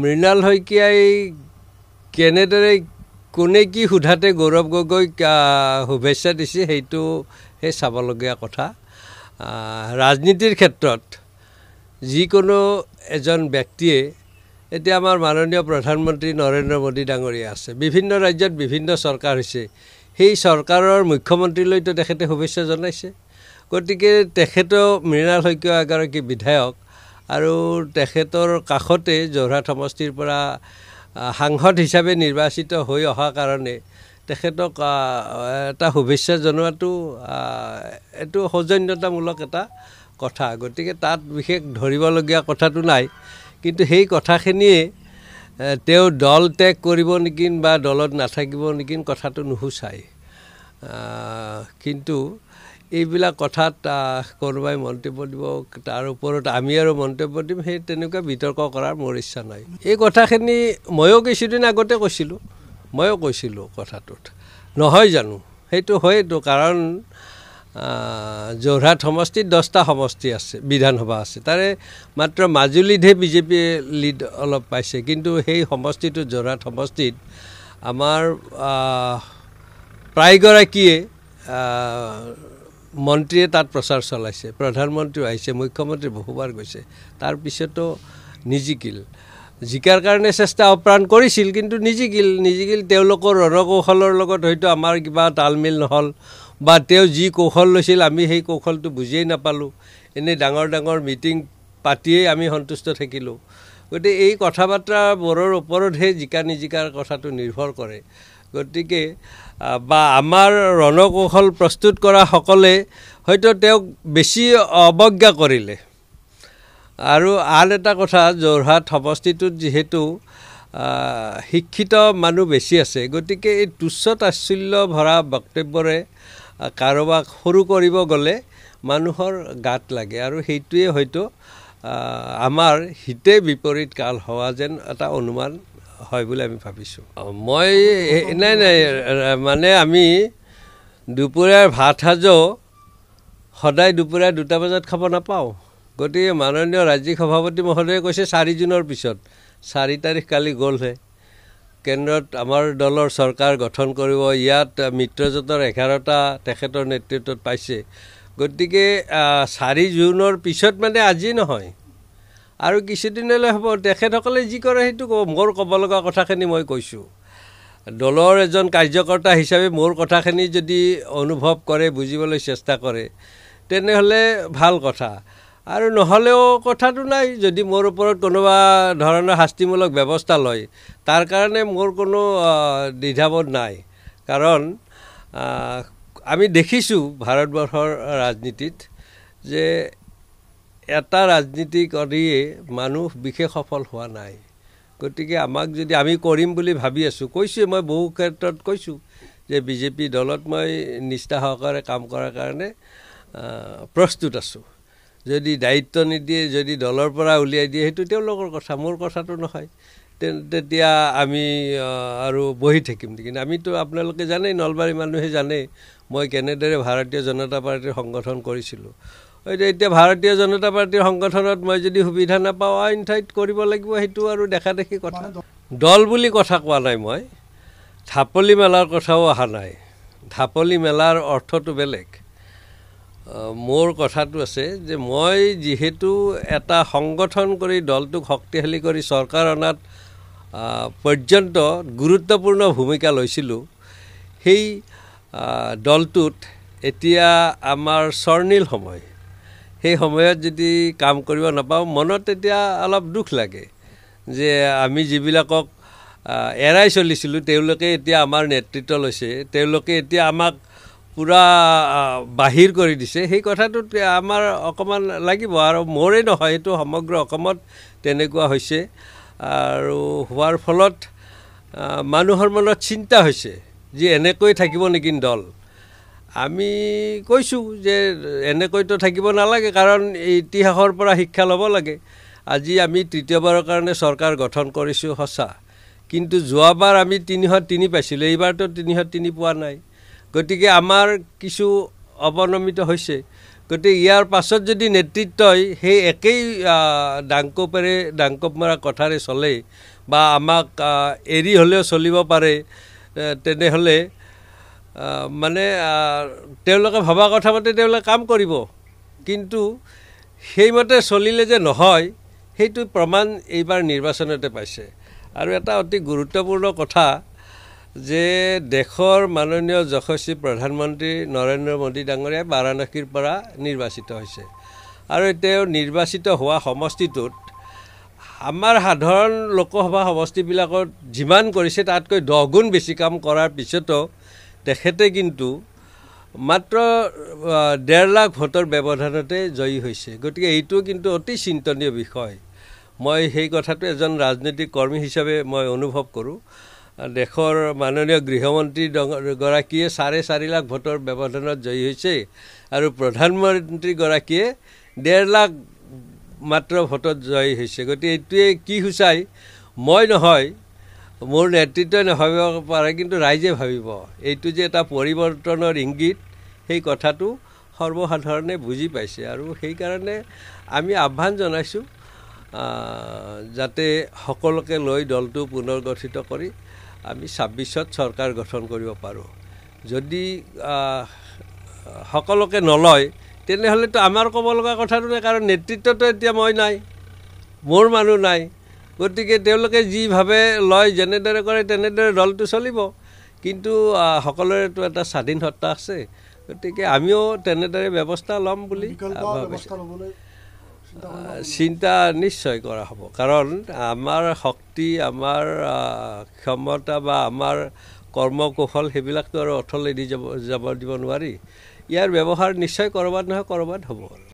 মৃণাল শইকীয়াই কেনেদৰে কোনে কি সোধাতে গৌৰৱ গগৈ শুভেচ্ছা দিছে সেইটো সেই চাবলগীয়া কথা ৰাজনীতিৰ ক্ষেত্ৰত যিকোনো এজন ব্যক্তিয়ে এতিয়া আমাৰ মাননীয় প্ৰধানমন্ত্ৰী নৰেন্দ্ৰ মোদী ডাঙৰীয়া আছে বিভিন্ন ৰাজ্যত বিভিন্ন চৰকাৰ হৈছে সেই চৰকাৰৰ মুখ্যমন্ত্ৰীলৈতো তেখেতে শুভেচ্ছা জনাইছে গতিকে তেখেতেও মৃণাল শইকীয়া এগৰাকী বিধায়ক আৰু তেখেতৰ কাষতে যোৰহাট সমষ্টিৰ পৰা সাংসদ হিচাপে নিৰ্বাচিত হৈ অহাৰ কাৰণে তেখেতক এটা শুভেচ্ছা জনোৱাটো এইটো সৌজন্যতামূলক এটা কথা গতিকে তাত বিশেষ ধৰিবলগীয়া কথাটো নাই কিন্তু সেই কথাখিনিয়ে তেওঁ দল ত্যাগ কৰিব নেকি বা দলত নাথাকিব নেকি কথাটো নুসুচায় কিন্তু এইবিলাক কথাত কোনোবাই মন্তব্য দিব তাৰ ওপৰত আমি আৰু মন্তব্য দিম সেই তেনেকুৱা বিতৰ্ক কৰাৰ মোৰ ইচ্ছা নাই এই কথাখিনি ময়ো কিছুদিন আগতে কৈছিলোঁ ময়ো কৈছিলোঁ কথাটোত নহয় জানো সেইটো হয়তো কাৰণ যোৰহাট সমষ্টিত দহটা সমষ্টি আছে বিধানসভা আছে তাৰে মাত্ৰ মাজুলীতহে বিজেপিয়ে লিড অলপ পাইছে কিন্তু সেই সমষ্টিটো যোৰহাট সমষ্টিত আমাৰ প্ৰায়গৰাকীয়ে মন্ত্ৰীয়ে তাত প্ৰচাৰ চলাইছে প্ৰধানমন্ত্ৰীও আহিছে মুখ্যমন্ত্ৰী বহুবাৰ গৈছে তাৰপিছতো নিজিকিল জিকাৰ কাৰণে চেষ্টা অপ্ৰাণ কৰিছিল কিন্তু নিজিকিল নিজিকিল তেওঁলোকৰ ৰণকৌশলৰ লগত হয়তো আমাৰ কিবা তালমিল নহ'ল বা তেওঁ যি কৌশল লৈছিল আমি সেই কৌশলটো বুজিয়েই নাপালোঁ এনেই ডাঙৰ ডাঙৰ মিটিং পাতিয়েই আমি সন্তুষ্ট থাকিলোঁ গতিকে এই কথা বতৰাবোৰৰ ওপৰতহে জিকা নিজিকাৰ কথাটো নিৰ্ভৰ কৰে গতিকে বা আমাৰ ৰণকৌশল প্ৰস্তুত কৰাসকলে হয়তো তেওঁক বেছি অৱজ্ঞা কৰিলে আৰু আন এটা কথা যোৰহাট সমষ্টিটোত যিহেতু শিক্ষিত মানুহ বেছি আছে গতিকে এই তুচ্ছ তাচল্য ভৰা বক্তব্যৰে কাৰোবাক সৰু কৰিব গ'লে মানুহৰ গাত লাগে আৰু সেইটোৱে হয়তো আমাৰ হিতে বিপৰীত কাল হোৱা যেন এটা অনুমান হয় বুলি আমি ভাবিছোঁ মই নাই নাই মানে আমি দুপৰীয়াৰ ভাত সাজো সদায় দুপৰীয়া দুটা বজাত খাব নাপাওঁ গতিকে মাননীয় ৰাজ্যিক সভাপতি মহোদয়ে কৈছে চাৰি জুনৰ পিছত চাৰি তাৰিখ কালি গ'লহে কেন্দ্ৰত আমাৰ দলৰ চৰকাৰ গঠন কৰিব ইয়াত মিত্ৰজোঁটৰ এঘাৰটা তেখেতৰ নেতৃত্বত পাইছে গতিকে চাৰি জুনৰ পিছত মানে আজি নহয় আৰু কিছুদিনলৈ হ'ব তেখেতসকলে যি কৰে সেইটো ক'ব মোৰ ক'ব লগা কথাখিনি মই কৈছোঁ দলৰ এজন কাৰ্যকৰ্তা হিচাপে মোৰ কথাখিনি যদি অনুভৱ কৰে বুজিবলৈ চেষ্টা কৰে তেনেহ'লে ভাল কথা আৰু নহ'লেও কথাটো নাই যদি মোৰ ওপৰত কোনোবা ধৰণৰ শাস্তিমূলক ব্যৱস্থা লয় তাৰ কাৰণে মোৰ কোনো দ্বিধাবোধ নাই কাৰণ আমি দেখিছোঁ ভাৰতবৰ্ষৰ ৰাজনীতিত যে এটা ৰাজনীতি কৰিয়ে মানুহ বিশেষ সফল হোৱা নাই গতিকে আমাক যদি আমি কৰিম বুলি ভাবি আছোঁ কৈছোঁ মই বহু ক্ষেত্ৰত কৈছোঁ যে বিজেপি দলত মই নিষ্ঠা সহকাৰে কাম কৰাৰ কাৰণে প্ৰস্তুত আছোঁ যদি দায়িত্ব নিদিয়ে যদি দলৰ পৰা উলিয়াই দিয়ে সেইটো তেওঁলোকৰ কথা মোৰ কথাটো নহয় তে তেতিয়া আমি আৰু বহি থাকিম কিন্তু আমিতো আপোনালোকে জানেই নলবাৰী মানুহে জানেই মই কেনেদৰে ভাৰতীয় জনতা পাৰ্টীৰ সংগঠন কৰিছিলোঁ এতিয়া ভাৰতীয় জনতা পাৰ্টীৰ সংগঠনত মই যদি সুবিধা নাপাওঁ অইন ঠাইত কৰিব লাগিব সেইটো আৰু দেখাদেখি কথা দল বুলি কথা কোৱা নাই মই ঢাপলি মেলাৰ কথাও অহা নাই ঢাপলি মেলাৰ অৰ্থটো বেলেগ মোৰ কথাটো আছে যে মই যিহেতু এটা সংগঠন কৰি দলটোক শক্তিশালী কৰি চৰকাৰ অনাত পৰ্যন্ত গুৰুত্বপূৰ্ণ ভূমিকা লৈছিলোঁ সেই দলটোত এতিয়া আমাৰ স্বৰ্ণীল সময় সেই সময়ত যদি কাম কৰিব নাপাওঁ মনত তেতিয়া অলপ দুখ লাগে যে আমি যিবিলাকক এৰাই চলিছিলোঁ তেওঁলোকে এতিয়া আমাৰ নেতৃত্ব লৈছে তেওঁলোকে এতিয়া আমাক পূৰা বাহিৰ কৰি দিছে সেই কথাটোত আমাৰ অকণমান লাগিব আৰু মোৰেই নহয় সেইটো সমগ্ৰ অসমত তেনেকুৱা হৈছে আৰু হোৱাৰ ফলত মানুহৰ মনত চিন্তা হৈছে যে এনেকৈ থাকিব নেকি দল আমি কৈছোঁ যে এনেকৈতো থাকিব নালাগে কাৰণ ইতিহাসৰ পৰা শিক্ষা ল'ব লাগে আজি আমি তৃতীয়বাৰৰ কাৰণে চৰকাৰ গঠন কৰিছোঁ সঁচা কিন্তু যোৱাবাৰ আমি তিনিশ তিনি পাইছিলোঁ এইবাৰতো তিনিশ তিনি পোৱা নাই গতিকে আমাৰ কিছু অৱনমিত হৈছে গতিকে ইয়াৰ পাছত যদি নেতৃত্বই সেই একেই ডাংকোপেৰে ডাংকোপ মৰা কথাৰে চলে বা আমাক এৰি হ'লেও চলিব পাৰে তেনেহ'লে মানে তেওঁলোকে ভবা কথা মতে তেওঁলোকে কাম কৰিব কিন্তু সেইমতে চলিলে যে নহয় সেইটো প্ৰমাণ এইবাৰ নিৰ্বাচনতে পাইছে আৰু এটা অতি গুৰুত্বপূৰ্ণ কথা যে দেশৰ মাননীয় যশস্বী প্ৰধানমন্ত্ৰী নৰেন্দ্ৰ মোদী ডাঙৰীয়াই বাৰাণসীৰ পৰা নিৰ্বাচিত হৈছে আৰু তেওঁ নিৰ্বাচিত হোৱা সমষ্টিটোত আমাৰ সাধাৰণ লোকসভা সমষ্টিবিলাকত যিমান কৰিছে তাতকৈ দহ গুণ বেছি কাম কৰাৰ পিছতো তেখেতে কিন্তু মাত্ৰ ডেৰ লাখ ভোটৰ ব্যৱধানতে জয়ী হৈছে গতিকে এইটো কিন্তু অতি চিন্তনীয় বিষয় মই সেই কথাটো এজন ৰাজনৈতিক কৰ্মী হিচাপে মই অনুভৱ কৰোঁ দেশৰ মাননীয় গৃহমন্ত্ৰী গৰাকীয়ে চাৰে চাৰি লাখ ভোটৰ ব্যৱধানত জয়ী হৈছে আৰু প্ৰধানমন্ত্ৰীগৰাকীয়ে ডেৰ লাখ মাত্ৰ ভোটত জয়ী হৈছে গতিকে এইটোৱে কি সূচায় মই নহয় মোৰ নেতৃত্বই নাভাবিব পাৰে কিন্তু ৰাইজে ভাবিব এইটো যে এটা পৰিৱৰ্তনৰ ইংগিত সেই কথাটো সৰ্বসাধাৰণে বুজি পাইছে আৰু সেইকাৰণে আমি আহ্বান জনাইছোঁ যাতে সকলোকে লৈ দলটো পুনৰ গঠিত কৰি আমি ছাব্বিছত চৰকাৰ গঠন কৰিব পাৰোঁ যদি সকলোকে নলয় তেনেহ'লেতো আমাৰ ক'ব লগা কথাটো নাই কাৰণ নেতৃত্বটো এতিয়া মই নাই মোৰ মানুহ নাই গতিকে তেওঁলোকে যিভাৱে লয় যেনেদৰে কৰে তেনেদৰে দলটো চলিব কিন্তু সকলোৰেতো এটা স্বাধীন সত্তা আছে গতিকে আমিও তেনেদৰে ব্যৱস্থা ল'ম বুলি চিন্তা নিশ্চয় কৰা হ'ব কাৰণ আমাৰ শক্তি আমাৰ ক্ষমতা বা আমাৰ কৰ্ম কৌশল সেইবিলাকতো আৰু অথলে দি যাব যাব দিব নোৱাৰি ইয়াৰ ব্যৱহাৰ নিশ্চয় ক'ৰবাত নহয় ক'ৰবাত হ'ব